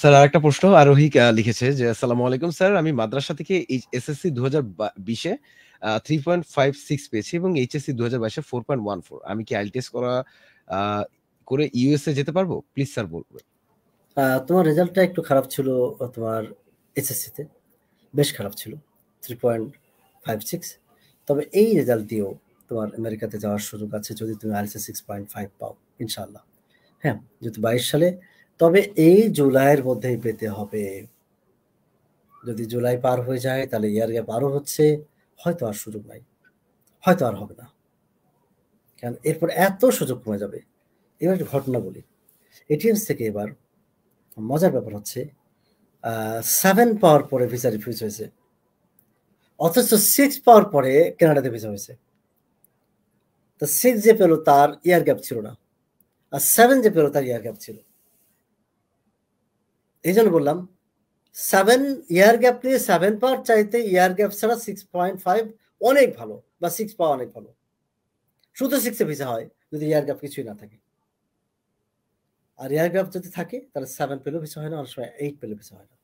sir আরেকটা প্রশ্ন আরোহী লিখেছে যে আসসালামু আলাইকুম স্যার আমি মাদ্রাসা থেকে এসএসসি দু হাজার বিশে থ্রি পয়েন্ট ফাইভ সিক্স পেয়েছি এবং এইচএসসি দু হাজার বাইশে ফোর পয়েন্ট ওয়ান ফোর আমি কি আইএলটিএস করা করে ইউএসএ যেতে পারবো প্লিজ স্যার বলবেন তোমার রেজাল্টটা একটু খারাপ ছিল তোমার এসএসসিতে বেশ খারাপ ছিল থ্রি পয়েন্ট ফাইভ সিক্স তবে এই রেজাল্ট দিয়েও তোমার আমেরিকাতে যাওয়ার সুযোগ আছে যদি তুমি আইএলটিএস সিক্স পয়েন্ট ফাইভ পাও ইনশাল্লাহ হ্যাঁ যদি বাইশ সালে তবে এই জুলাইয়ের মধ্যেই পেতে হবে যদি জুলাই পার হয়ে যায় তাহলে ইয়ার গ্যাপ আরও হচ্ছে হয়তো আর সুযোগ নাই হয়তো আর হবে না কারণ এরপর এত সুযোগ কমে যাবে এবার একটা ঘটনা বলি এটিএমস থেকে এবার মজার ব্যাপার হচ্ছে সেভেন পাওয়ার পরে ভিসা রিফিউজ হয়েছে অথচ সিক্স পাওয়ার পরে কেনাডাতে ভিসা হয়েছে তো সিক্স যে পেলো তার ইয়ার গ্যাপ ছিল না আর সেভেন যে পেলো তার ইয়ার গ্যাপ ছিল এই জন্য বললাম সেভেন ইয়ার গ্যাপ নিয়ে সেভেন পাওয়ার চাইতে ইয়ার গ্যাপ ছাড়া সিক্স পয়েন্ট ফাইভ অনেক ভালো বা সিক্স পাওয়া অনেক ভালো শুধু সিক্সে ভিসা হয় যদি ইয়ার গ্যাপ কিছুই না থাকে আর ইয়ার গ্যাপ যদি থাকে তাহলে সেভেন পেলেও ভিসা হয় না অনেক সময় এইট পেলেও ভিসা হয় না